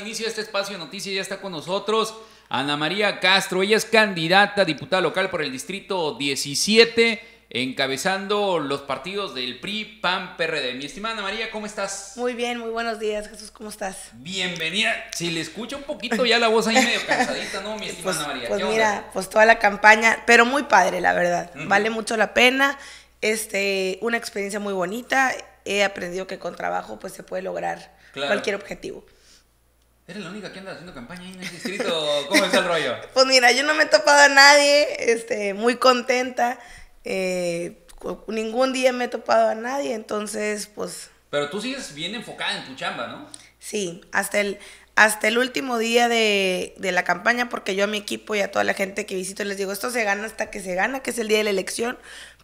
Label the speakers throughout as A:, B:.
A: Inicio de este espacio de noticias, ya está con nosotros Ana María Castro. Ella es candidata a diputada local por el distrito 17, encabezando los partidos del PRI, PAN, PRD. Mi estimada
B: Ana María, ¿cómo estás? Muy bien, muy buenos días, Jesús, ¿cómo estás? Bienvenida.
A: Si le escucho
B: un poquito ya la voz ahí medio cansadita, ¿no, mi estimada Ana pues, María? Pues mira, pues toda la campaña, pero muy padre, la verdad. Vale mucho la pena. Este, una experiencia muy bonita. He aprendido que con trabajo pues se puede lograr cualquier objetivo.
A: Eres la única que anda haciendo campaña ahí en el distrito. ¿Cómo está el rollo? pues
B: mira, yo no me he topado a nadie, este, muy contenta. Eh, ningún día me he topado a nadie, entonces, pues.
A: Pero tú sigues bien enfocada en tu chamba, ¿no?
B: Sí, hasta el, hasta el último día de, de, la campaña, porque yo a mi equipo y a toda la gente que visito les digo, esto se gana hasta que se gana, que es el día de la elección,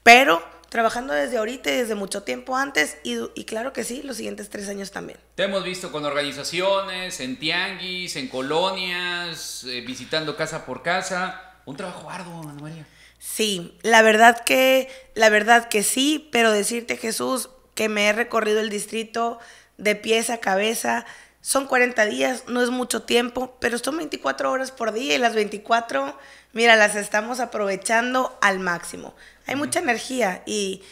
B: pero trabajando desde ahorita y desde mucho tiempo antes y, claro que sí, los siguientes tres años también.
A: Te hemos visto con organizaciones, en tianguis, en colonias, eh, visitando casa por casa. Un trabajo arduo,
B: María. Sí, la verdad que, la verdad que sí, pero decirte Jesús que me he recorrido el distrito de pies a cabeza, son 40 días, no es mucho tiempo, pero son 24 horas por día y las 24, mira, las estamos aprovechando al máximo. Hay mucha energía y,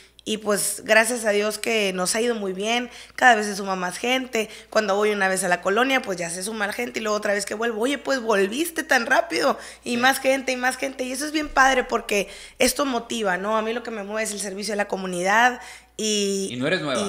B: pues gracias a Dios que nos ha ido muy bien, cada vez se suma más gente, cuando voy una vez a la colonia, pues ya se suma gente y luego otra vez que vuelvo, oye, pues volviste tan rápido y más gente y más gente. Y eso es bien padre porque esto motiva, ¿no? A mí lo que me mueve es el servicio a la comunidad, y, no eres nueva.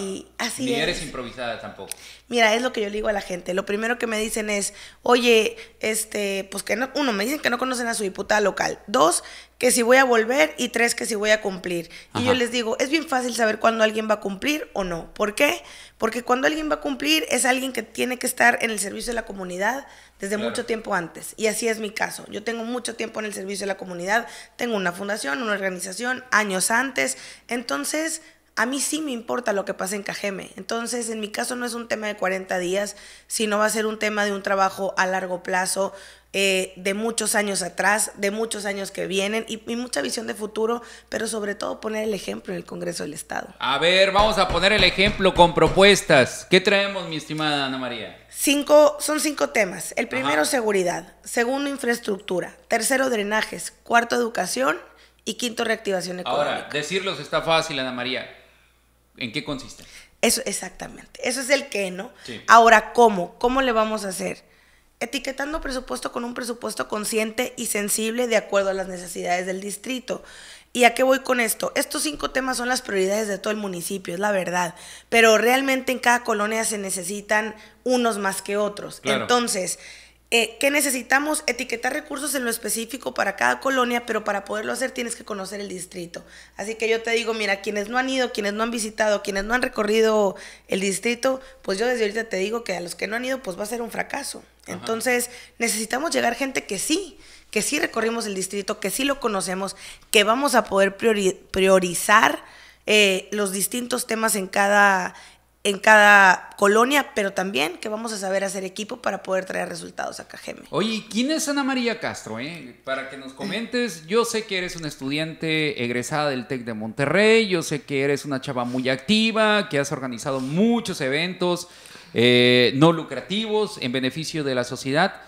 B: Ni eres
A: improvisada tampoco.
B: Mira, es lo que yo le digo a la gente. Lo primero que me dicen es, oye, este, pues que no, uno, me dicen que no conocen a su diputada local. Dos, que si voy a volver. Y tres, que si voy a cumplir. Y yo les digo, es bien fácil saber cuándo alguien va a cumplir o no. ¿Por qué? Porque cuando alguien va a cumplir es alguien que tiene que estar en el servicio de la comunidad desde mucho tiempo antes. Y así es mi caso. Yo tengo mucho tiempo en el servicio de la comunidad. Tengo una fundación, una organización, años antes. Entonces a mí sí me importa lo que pasa en Cajeme. Entonces, en mi caso no es un tema de 40 días, sino va a ser un tema de un trabajo a largo plazo, eh, de muchos años atrás, de muchos años que vienen y, mucha visión de futuro, pero sobre todo poner el ejemplo en el Congreso del Estado.
A: A ver, vamos a poner el ejemplo con propuestas. ¿Qué traemos, mi estimada Ana María?
B: Cinco, son cinco temas. El primero, seguridad. Segundo, infraestructura. Tercero, drenajes. Cuarto, educación. Y quinto, reactivación económica. Ahora,
A: decirlos está fácil, Ana María ¿En qué
B: consiste? Eso, exactamente. Eso es el qué, ¿no? Ahora, ¿cómo? ¿Cómo le vamos a hacer? Etiquetando presupuesto con un presupuesto consciente y sensible de acuerdo a las necesidades del distrito. ¿Y a qué voy con esto? Estos cinco temas son las prioridades de todo el municipio, es la verdad. Pero realmente en cada colonia se necesitan unos más que otros. Entonces, eh, que necesitamos etiquetar recursos en lo específico para cada colonia, pero para poderlo hacer tienes que conocer el distrito. Así que yo te digo, mira, quienes no han ido, quienes no han visitado, quienes no han recorrido el distrito, pues yo desde ahorita te digo que a los que no han ido, pues va a ser un fracaso. Entonces necesitamos llegar gente que sí, que sí recorrimos el distrito, que sí lo conocemos, que vamos a poder priorizar eh, los distintos temas en cada en cada colonia, pero también que vamos a saber hacer equipo para poder traer resultados a Cajeme.
A: Oye, ¿quién es Ana María Castro? Eh? Para que nos comentes, yo sé que eres una estudiante egresada del TEC de Monterrey, yo sé que eres una chava muy activa, que has organizado muchos eventos eh, no lucrativos en beneficio de la sociedad,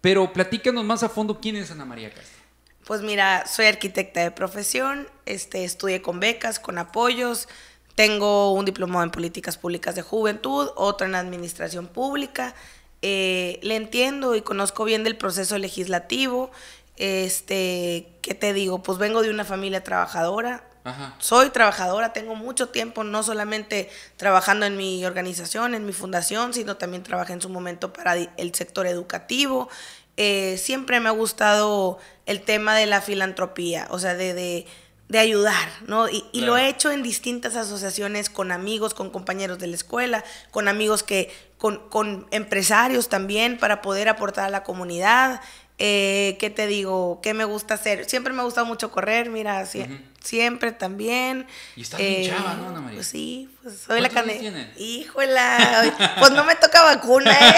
A: pero platícanos más a fondo quién es Ana María Castro.
B: Pues mira, soy arquitecta de profesión, este, estudié con becas, con apoyos, tengo un diplomado en políticas públicas de juventud, otro en administración pública. Eh, le entiendo y conozco bien del proceso legislativo. Este, ¿qué te digo? Pues vengo de una familia trabajadora. Soy trabajadora, tengo mucho tiempo, no solamente trabajando en mi organización, en mi fundación, sino también trabajé en su momento para el sector educativo. Eh, siempre me ha gustado el tema de la filantropía, o sea, de de ayudar, ¿no? Y, lo he hecho en distintas asociaciones con amigos, con compañeros de la escuela, con amigos que, con, con empresarios también para poder aportar a la comunidad. Eh, ¿Qué te digo? ¿Qué me gusta hacer? Siempre me ha gustado mucho correr, mira, siempre también. Y estás eh, chava, ¿no, Ana María? Pues sí, pues soy la candidata. Híjole, pues no me toca vacuna, ¿eh?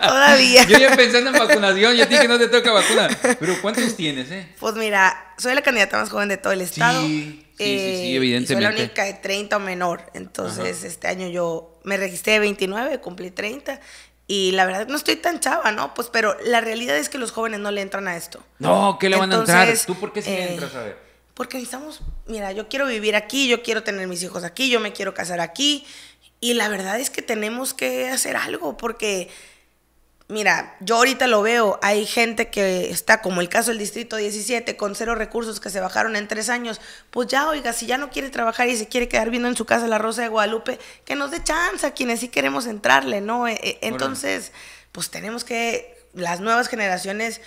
A: Todavía. Yo ya pensando en vacunación, ya dije que no te toca vacuna. Pero ¿cuántos tienes, eh?
B: Pues mira, soy la candidata más joven de todo el estado. Sí. Sí, sí, evidentemente. Eh, soy la única de 30 o menor. Entonces, este año yo me registré de 29, cumplí 30. Y la verdad no estoy tan chava, ¿no? Pues pero la realidad es que los jóvenes no le entran a esto. No, ¿qué le van a entrar? ¿Tú por qué sí eh, entras a ver? Porque necesitamos, mira, yo quiero vivir aquí, yo quiero tener mis hijos aquí, yo me quiero casar aquí. Y la verdad es que tenemos que hacer algo porque mira, yo ahorita lo veo, hay gente que está como el caso del Distrito 17, con cero recursos que se bajaron en tres años, pues ya, oiga, si ya no quiere trabajar y se quiere quedar viendo en su casa la Rosa de Guadalupe, que nos dé chance a quienes sí queremos entrarle, ¿no? E, e, entonces, pues tenemos que, las nuevas generaciones,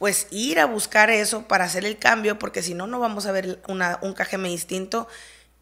B: pues ir a buscar eso para hacer el cambio, porque si no, no vamos a ver un cajeme distinto.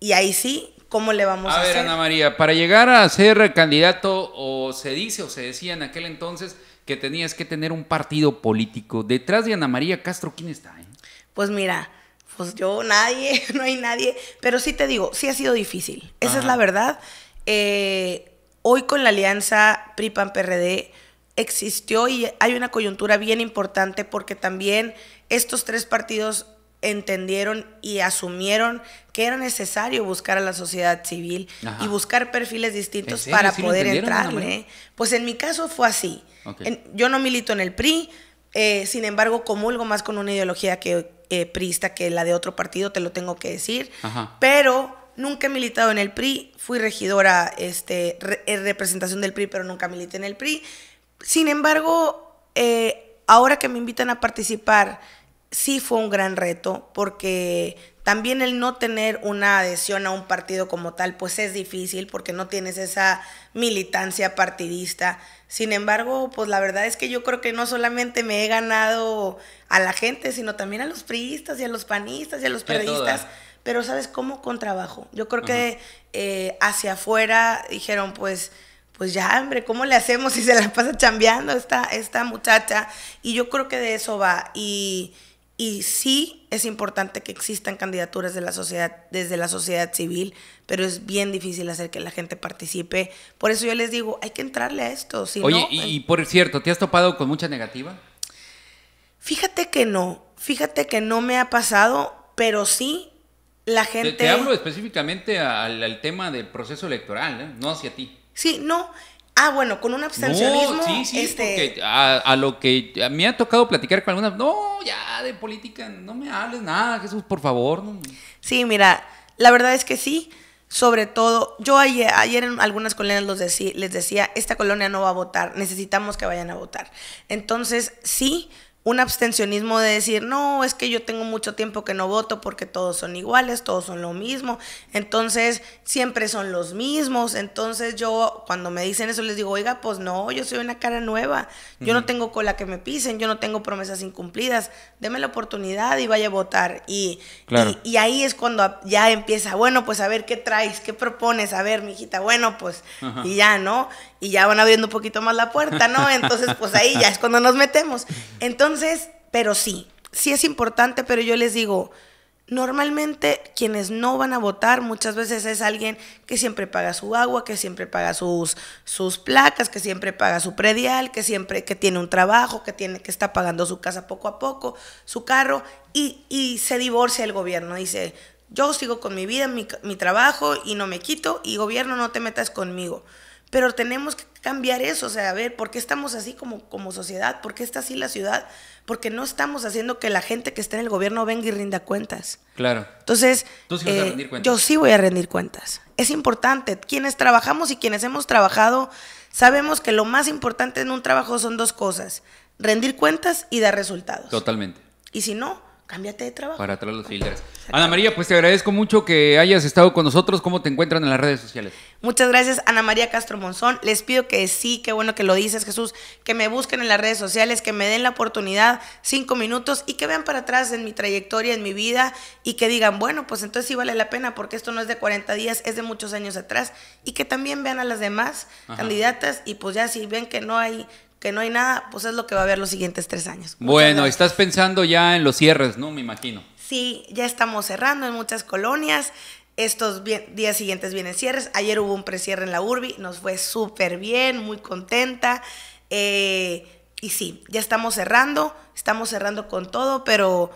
B: Y ahí sí, ¿Cómo le vamos a, a ver, Ana
A: María, para llegar a ser candidato, o se dice o se decía en aquel entonces que tenías que tener un partido político. Detrás de Ana María Castro, ¿quién está? Eh?
B: Pues mira, pues yo, nadie, no hay nadie. Pero sí te digo, sí ha sido difícil. Esa es la verdad. Eh, hoy con la alianza PRI-PAN-PRD existió y hay una coyuntura bien importante porque también estos tres partidos entendieron y asumieron que era necesario buscar a la sociedad civil y buscar perfiles distintos para poder entrarle. Pues en mi caso fue así. yo no milito en el PRI, eh, sin embargo comulgo más con una ideología que, eh, priista que la de otro partido, te lo tengo que decir, pero nunca he militado en el PRI, fui regidora este, en representación del PRI, pero nunca milité en el PRI. Sin embargo, eh, ahora que me invitan a participar, sí fue un gran reto porque también el no tener una adhesión a un partido como tal, pues es difícil porque no tienes esa militancia partidista. Sin embargo, pues la verdad es que yo creo que no solamente me he ganado a la gente, sino también a los priistas y a los panistas y a los periodistas. Pero sabes cómo con trabajo. Yo creo que eh, hacia afuera dijeron, pues, pues ya, hombre, ¿cómo le hacemos si se la pasa chambeando esta, esta muchacha? Y yo creo que de eso va. Y y sí es importante que existan candidaturas de la sociedad, desde la sociedad civil, pero es bien difícil hacer que la gente participe. Por eso yo les digo, hay que entrarle a esto. Si Oye, y, y
A: eh. por cierto, ¿te has topado con mucha negativa?
B: Fíjate que no, fíjate que no me ha pasado, pero sí la gente... Te, hablo
A: específicamente al, tema del proceso electoral, ¿eh? no hacia ti.
B: Sí, no, Ah, bueno, con un abstencionismo. sí, sí, este,
A: a, lo que a mí ha tocado platicar con algunas. No, ya de política, no
B: me hables nada, Jesús, por favor. Sí, mira, la verdad es que sí. Sobre todo, yo ayer, en algunas colonias les decía, esta colonia no va a votar, necesitamos que vayan a votar. Entonces, sí, un abstencionismo de decir, no, es que yo tengo mucho tiempo que no voto porque todos son iguales, todos son lo mismo, entonces siempre son los mismos, entonces yo cuando me dicen eso les digo, oiga, pues no, yo soy una cara nueva, yo no tengo cola que me pisen, yo no tengo promesas incumplidas, deme la oportunidad y vaya a votar. Y, y, ahí es cuando ya empieza, bueno, pues a ver qué traes, qué propones, a ver, mijita, bueno, pues, y ya, ¿no? Y ya van abriendo un poquito más la puerta, ¿no? Entonces, pues ahí ya es cuando nos metemos. Entonces, entonces, pero sí, sí es importante, pero yo les digo, normalmente quienes no van a votar muchas veces es alguien que siempre paga su agua, que siempre paga sus, sus placas, que siempre paga su predial, que siempre que tiene un trabajo, que tiene que está pagando su casa poco a poco, su carro y, se divorcia el gobierno, dice, yo sigo con mi vida, mi, mi trabajo y no me quito y gobierno no te metas conmigo. Pero tenemos que cambiar eso, o sea, a ver, ¿por qué estamos así como, como sociedad? ¿Por qué está así la ciudad? Porque no estamos haciendo que la gente que está en el gobierno venga y rinda cuentas. Claro. Entonces, eh, yo sí voy a rendir cuentas. Es importante. Quienes trabajamos y quienes hemos trabajado, sabemos que lo más importante en un trabajo son dos cosas, rendir cuentas y dar resultados. Totalmente. Y si no, cámbiate de trabajo.
A: Para atrás los filtros. Ana María, pues te agradezco mucho que hayas estado con nosotros. ¿Cómo te encuentran en las redes sociales?
B: Muchas gracias, Ana María Castro Monzón. Les pido que sí, qué bueno que lo dices, Jesús, que me busquen en las redes sociales, que me den la oportunidad, cinco minutos, y que vean para atrás en mi trayectoria, en mi vida, y que digan, bueno, pues entonces sí vale la pena, porque esto no es de 40 días, es de muchos años atrás, y que también vean a las demás candidatas, y pues ya si ven que no hay que no hay nada, pues es lo que va a haber los siguientes tres años. bueno,
A: estás pensando ya en los cierres, ¿no? Me imagino.
B: Sí, ya estamos cerrando en muchas colonias. Estos días siguientes vienen cierres. Ayer hubo un precierre en la Urbi, nos fue súper bien, muy contenta. Eh, y sí, ya estamos cerrando, estamos cerrando con todo, pero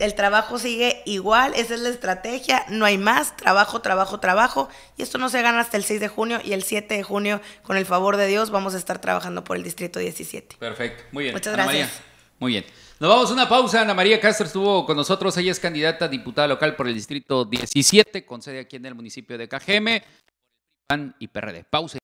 B: el trabajo sigue igual, esa es la estrategia, no hay más, trabajo, trabajo, trabajo, y esto no se gana hasta el 6 de junio y el 7 de junio, con el favor de Dios, vamos a estar trabajando por el Distrito 17.
A: Perfecto, muy bien. Muchas María. Muy bien. Nos vamos a una pausa. Ana María Castro estuvo con nosotros. Ella es candidata diputada local por el Distrito 17, con sede aquí en el municipio de Cajeme, PAN y PRD. Pausa.